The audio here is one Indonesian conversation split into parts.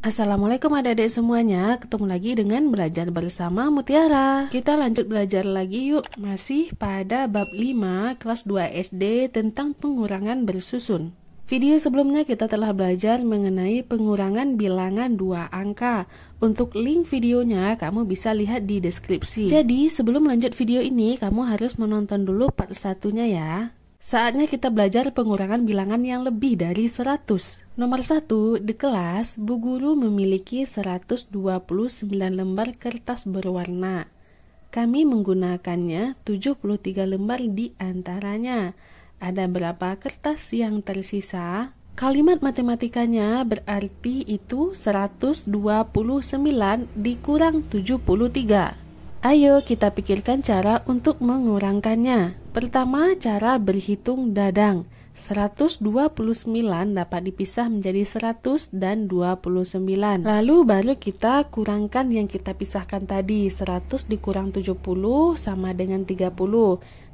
Assalamualaikum adik-adik semuanya, ketemu lagi dengan belajar bersama Mutiara Kita lanjut belajar lagi yuk, masih pada bab 5 kelas 2 SD tentang pengurangan bersusun Video sebelumnya kita telah belajar mengenai pengurangan bilangan dua angka Untuk link videonya kamu bisa lihat di deskripsi Jadi sebelum lanjut video ini kamu harus menonton dulu part satunya ya Saatnya kita belajar pengurangan bilangan yang lebih dari 100. Nomor 1, di kelas, Bu Guru memiliki 129 lembar kertas berwarna. Kami menggunakannya 73 lembar di antaranya. Ada berapa kertas yang tersisa? Kalimat matematikanya berarti itu 129 dikurang 73. Ayo kita pikirkan cara untuk mengurangkannya. Pertama, cara berhitung dadang. 129 dapat dipisah menjadi 100 dan 29. Lalu baru kita kurangkan yang kita pisahkan tadi. 100 dikurang 70 sama dengan 30.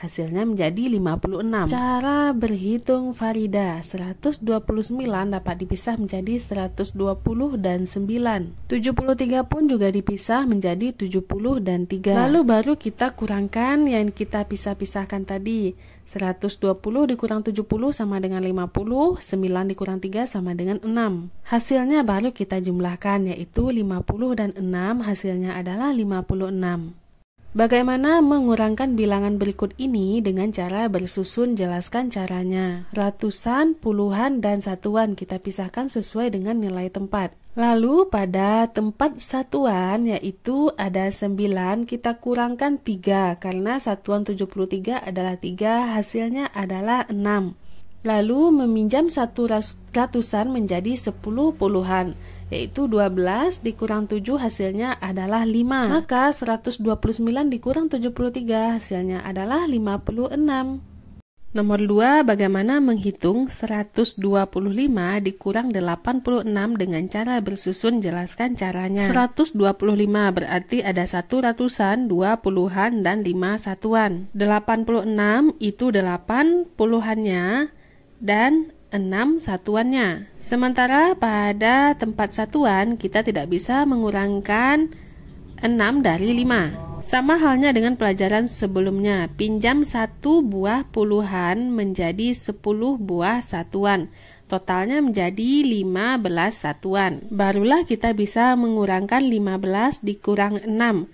Hasilnya menjadi 56. Cara berhitung Farida 129 dapat dipisah menjadi 120 dan 9. 73 pun juga dipisah menjadi 70 dan 3. Lalu baru kita kurangkan yang kita pisah-pisahkan tadi. 120 dikurang 70 sama dengan 50, 9 dikurang 3 sama dengan 6. Hasilnya baru kita jumlahkan yaitu 50 dan 6 hasilnya adalah 56. Bagaimana mengurangkan bilangan berikut ini dengan cara bersusun jelaskan caranya. Ratusan, puluhan, dan satuan kita pisahkan sesuai dengan nilai tempat. Lalu pada tempat satuan yaitu ada 9 kita kurangkan 3 karena satuan 73 adalah 3 hasilnya adalah 6. Lalu meminjam satu ratusan menjadi 10 puluhan yaitu 12 dikurang 7 hasilnya adalah 5. Maka 129 dikurang 73 hasilnya adalah 56. Nomor 2, bagaimana menghitung 125 dikurang 86 dengan cara bersusun jelaskan caranya. 125 berarti ada satu ratusan, dua puluhan, dan lima satuan. 86 itu 8 puluhannya, dan 6 satuannya. Sementara pada tempat satuan kita tidak bisa mengurangkan 6 dari 5. Sama halnya dengan pelajaran sebelumnya, pinjam satu buah puluhan menjadi 10 buah satuan. Totalnya menjadi 15 satuan. Barulah kita bisa mengurangkan 15 dikurang 6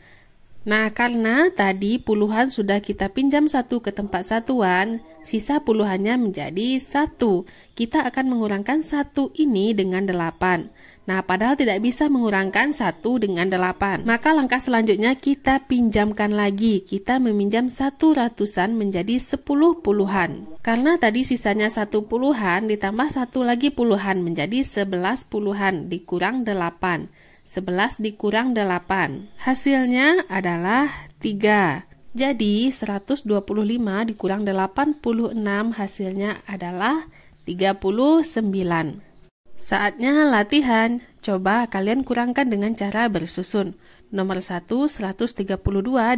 Nah, karena tadi puluhan sudah kita pinjam satu ke tempat satuan, sisa puluhannya menjadi satu. Kita akan mengurangkan satu ini dengan delapan. Nah, padahal tidak bisa mengurangkan satu dengan delapan. Maka langkah selanjutnya kita pinjamkan lagi. Kita meminjam satu ratusan menjadi sepuluh puluhan. Karena tadi sisanya satu puluhan ditambah satu lagi puluhan menjadi sebelas puluhan dikurang delapan. 11 dikurang 8. Hasilnya adalah 3. Jadi 125 dikurang 86 hasilnya adalah 39. Saatnya latihan. Coba kalian kurangkan dengan cara bersusun. Nomor 1 132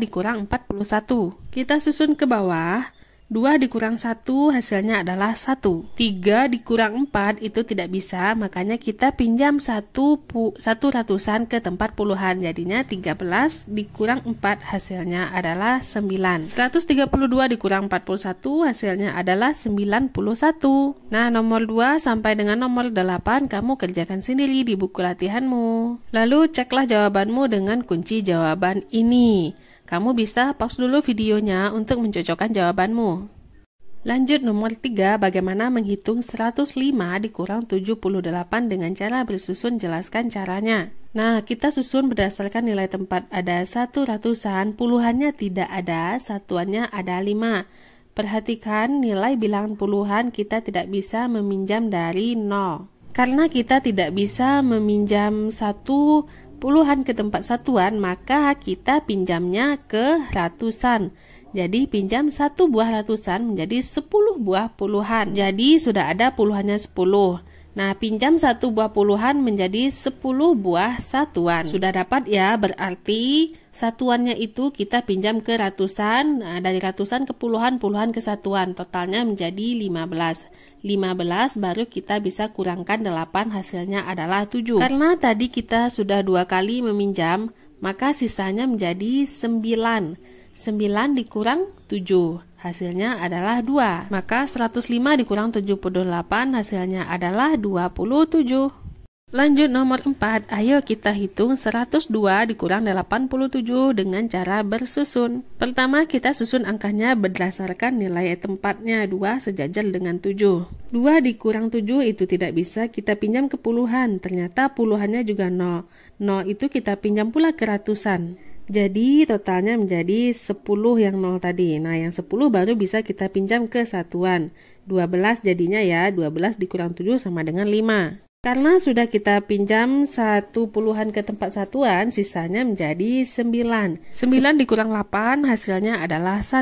dikurang 41. Kita susun ke bawah 2 dikurang 1 hasilnya adalah 1. 3 dikurang 4 itu tidak bisa, makanya kita pinjam 1, 1 ratusan ke tempat puluhan. Jadinya 13 dikurang 4 hasilnya adalah 9. 132 dikurang 41 hasilnya adalah 91. Nah, nomor 2 sampai dengan nomor 8 kamu kerjakan sendiri di buku latihanmu. Lalu ceklah jawabanmu dengan kunci jawaban ini. Kamu bisa pause dulu videonya untuk mencocokkan jawabanmu. Lanjut nomor 3, bagaimana menghitung 105 dikurang 78 dengan cara bersusun jelaskan caranya. Nah, kita susun berdasarkan nilai tempat ada satu ratusan, puluhannya tidak ada, satuannya ada 5. Perhatikan nilai bilangan puluhan kita tidak bisa meminjam dari 0. Karena kita tidak bisa meminjam satu puluhan ke tempat satuan, maka kita pinjamnya ke ratusan. Jadi pinjam satu buah ratusan menjadi sepuluh buah puluhan. Jadi sudah ada puluhannya sepuluh. Nah, pinjam satu buah puluhan menjadi sepuluh buah satuan. Sudah dapat ya, berarti satuannya itu kita pinjam ke ratusan, nah, dari ratusan ke puluhan, puluhan ke satuan, totalnya menjadi 15. 15 baru kita bisa kurangkan 8 hasilnya adalah 7. Karena tadi kita sudah dua kali meminjam, maka sisanya menjadi 9. 9 dikurang 7. Hasilnya adalah 2. Maka 105 dikurang 78 hasilnya adalah 27. Lanjut nomor 4, ayo kita hitung 102 dikurang 87 dengan cara bersusun. Pertama kita susun angkanya berdasarkan nilai tempatnya 2 sejajar dengan 7. 2 dikurang 7 itu tidak bisa kita pinjam ke puluhan, ternyata puluhannya juga 0. 0 itu kita pinjam pula ke ratusan. Jadi totalnya menjadi 10 yang 0 tadi. Nah, yang 10 baru bisa kita pinjam ke satuan. 12 jadinya ya, 12 dikurang 7 sama dengan 5. Karena sudah kita pinjam satu puluhan ke tempat satuan, sisanya menjadi 9. 9 dikurang 8 hasilnya adalah 1.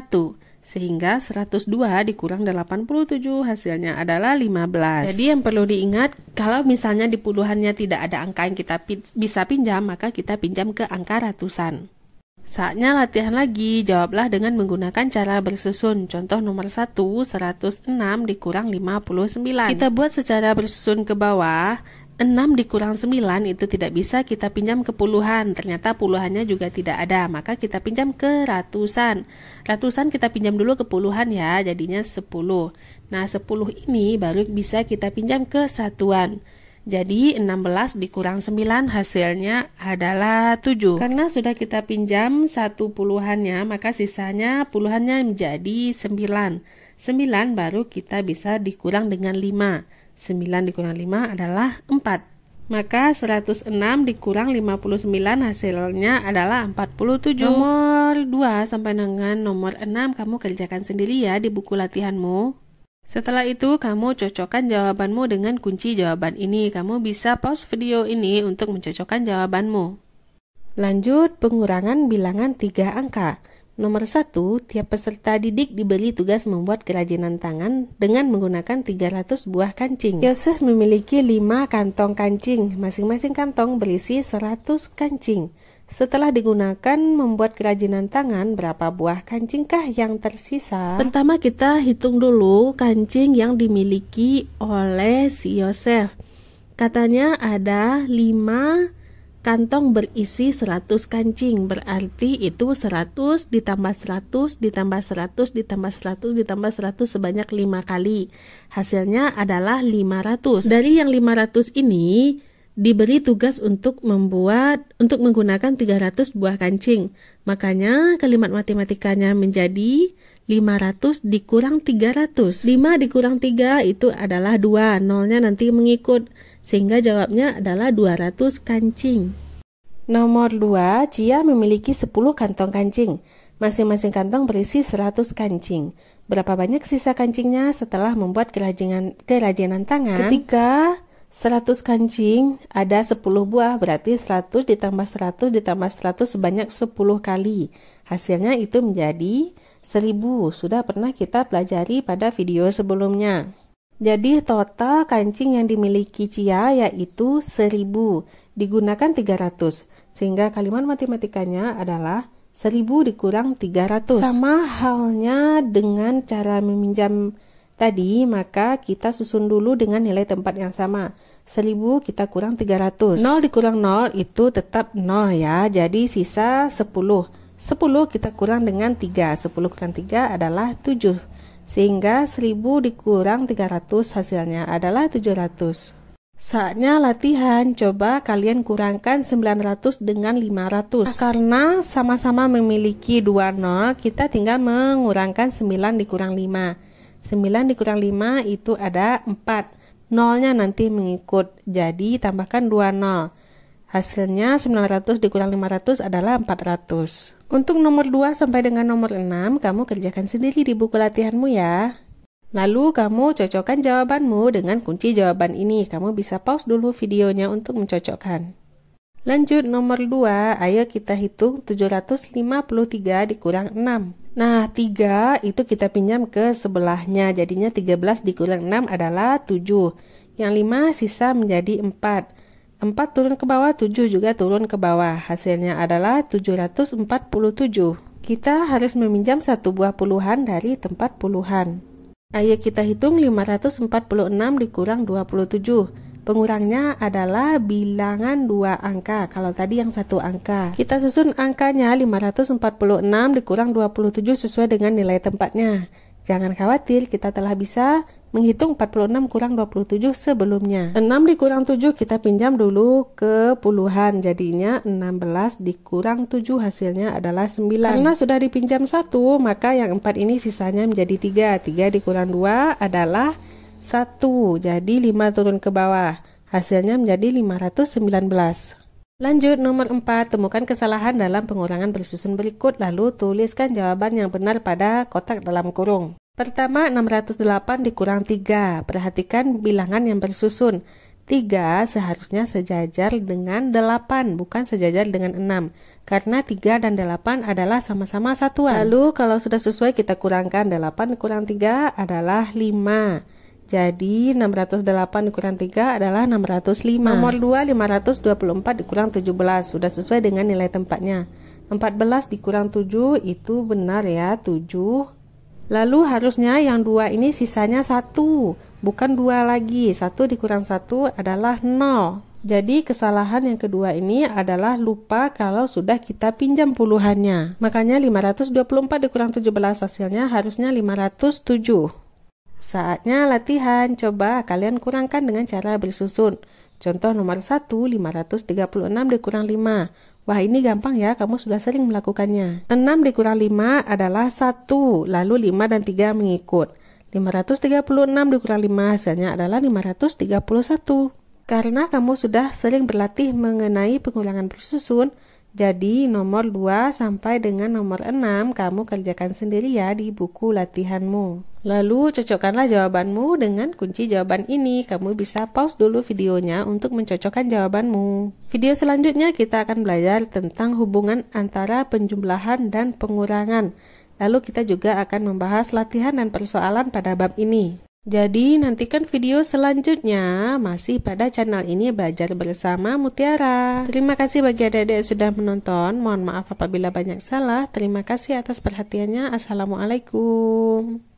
Sehingga 102 dikurang 87 hasilnya adalah 15. Jadi yang perlu diingat, kalau misalnya di puluhannya tidak ada angka yang kita bisa pinjam, maka kita pinjam ke angka ratusan. Saatnya latihan lagi, jawablah dengan menggunakan cara bersusun. Contoh nomor 1, 106 dikurang 59. Kita buat secara bersusun ke bawah, 6 dikurang 9 itu tidak bisa kita pinjam ke puluhan. Ternyata puluhannya juga tidak ada, maka kita pinjam ke ratusan. Ratusan kita pinjam dulu ke puluhan ya, jadinya 10. Nah, 10 ini baru bisa kita pinjam ke satuan. Jadi 16 dikurang 9 hasilnya adalah 7. Karena sudah kita pinjam satu puluhannya, maka sisanya puluhannya menjadi 9. 9 baru kita bisa dikurang dengan 5. 9 dikurang 5 adalah 4. Maka 106 dikurang 59 hasilnya adalah 47. Nomor 2 sampai dengan nomor 6 kamu kerjakan sendiri ya di buku latihanmu. Setelah itu, kamu cocokkan jawabanmu dengan kunci jawaban ini. Kamu bisa pause video ini untuk mencocokkan jawabanmu. Lanjut, pengurangan bilangan tiga angka. Nomor satu, tiap peserta didik diberi tugas membuat kerajinan tangan dengan menggunakan 300 buah kancing. Yosef memiliki 5 kantong kancing, masing-masing kantong berisi 100 kancing. Setelah digunakan membuat kerajinan tangan, berapa buah kancingkah yang tersisa? Pertama kita hitung dulu kancing yang dimiliki oleh si Yosef. Katanya ada 5 kantong berisi 100 kancing, berarti itu 100 ditambah 100 ditambah 100 ditambah 100 ditambah 100 sebanyak 5 kali. Hasilnya adalah 500. Dari yang 500 ini, diberi tugas untuk membuat untuk menggunakan 300 buah kancing. Makanya kalimat matematikanya menjadi 500 dikurang 300. 5 dikurang 3 itu adalah 2, nolnya nanti mengikut. Sehingga jawabnya adalah 200 kancing. Nomor 2, Cia memiliki 10 kantong kancing. Masing-masing kantong berisi 100 kancing. Berapa banyak sisa kancingnya setelah membuat kerajinan, kerajinan tangan? Ketiga, 100 kancing ada 10 buah, berarti 100 ditambah 100 ditambah 100 sebanyak 10 kali. Hasilnya itu menjadi 1000. Sudah pernah kita pelajari pada video sebelumnya. Jadi total kancing yang dimiliki Cia yaitu 1000, digunakan 300. Sehingga kalimat matematikanya adalah 1000 dikurang 300. Sama halnya dengan cara meminjam tadi, maka kita susun dulu dengan nilai tempat yang sama. 1000 kita kurang 300. 0 dikurang 0 itu tetap 0 ya. Jadi sisa 10. 10 kita kurang dengan 3. 10 kurang 3 adalah 7. Sehingga 1000 dikurang 300 hasilnya adalah 700. Saatnya latihan, coba kalian kurangkan 900 dengan 500 nah, Karena sama-sama memiliki 2 nol, kita tinggal mengurangkan 9 dikurang 5 9 dikurang 5 itu ada 4. Nolnya nanti mengikut. Jadi tambahkan 2 nol. Hasilnya 900 dikurang 500 adalah 400. Untuk nomor 2 sampai dengan nomor 6, kamu kerjakan sendiri di buku latihanmu ya. Lalu kamu cocokkan jawabanmu dengan kunci jawaban ini. Kamu bisa pause dulu videonya untuk mencocokkan. Lanjut nomor 2, ayo kita hitung 753 dikurang 6. Nah, 3 itu kita pinjam ke sebelahnya. Jadinya 13 dikurang 6 adalah 7. Yang 5 sisa menjadi 4. 4 turun ke bawah, 7 juga turun ke bawah. Hasilnya adalah 747. Kita harus meminjam satu buah puluhan dari tempat puluhan. Ayo kita hitung 546 dikurang 27. Pengurangnya adalah bilangan dua angka. Kalau tadi yang satu angka. Kita susun angkanya 546 dikurang 27 sesuai dengan nilai tempatnya. Jangan khawatir, kita telah bisa menghitung 46 kurang 27 sebelumnya. 6 dikurang 7 kita pinjam dulu ke puluhan. Jadinya 16 dikurang 7 hasilnya adalah 9. Karena sudah dipinjam 1, maka yang 4 ini sisanya menjadi 3. 3 dikurang 2 adalah 1, jadi 5 turun ke bawah. Hasilnya menjadi 519. Lanjut, nomor 4, temukan kesalahan dalam pengurangan bersusun berikut, lalu tuliskan jawaban yang benar pada kotak dalam kurung. Pertama, 608 dikurang 3. Perhatikan bilangan yang bersusun. 3 seharusnya sejajar dengan 8, bukan sejajar dengan 6. Karena 3 dan 8 adalah sama-sama satuan. Lalu, kalau sudah sesuai, kita kurangkan 8 kurang 3 adalah 5. Jadi 608 dikurang 3 adalah 605. Nomor 2 524 dikurang 17 sudah sesuai dengan nilai tempatnya. 14 dikurang 7 itu benar ya 7. Lalu harusnya yang 2 ini sisanya 1, bukan 2 lagi. 1 dikurang 1 adalah 0. Jadi kesalahan yang kedua ini adalah lupa kalau sudah kita pinjam puluhannya. Makanya 524 dikurang 17 hasilnya harusnya 507. Saatnya latihan, coba kalian kurangkan dengan cara bersusun. Contoh nomor 1, 536 dikurang 5. Wah ini gampang ya, kamu sudah sering melakukannya. 6 dikurang 5 adalah 1, lalu 5 dan 3 mengikut. 536 dikurang 5 hasilnya adalah 531. Karena kamu sudah sering berlatih mengenai pengurangan bersusun, jadi nomor 2 sampai dengan nomor 6 kamu kerjakan sendiri ya di buku latihanmu. Lalu cocokkanlah jawabanmu dengan kunci jawaban ini. Kamu bisa pause dulu videonya untuk mencocokkan jawabanmu. Video selanjutnya kita akan belajar tentang hubungan antara penjumlahan dan pengurangan. Lalu kita juga akan membahas latihan dan persoalan pada bab ini. Jadi nantikan video selanjutnya masih pada channel ini belajar bersama Mutiara. Terima kasih bagi adik-adik yang sudah menonton. Mohon maaf apabila banyak salah. Terima kasih atas perhatiannya. Assalamualaikum.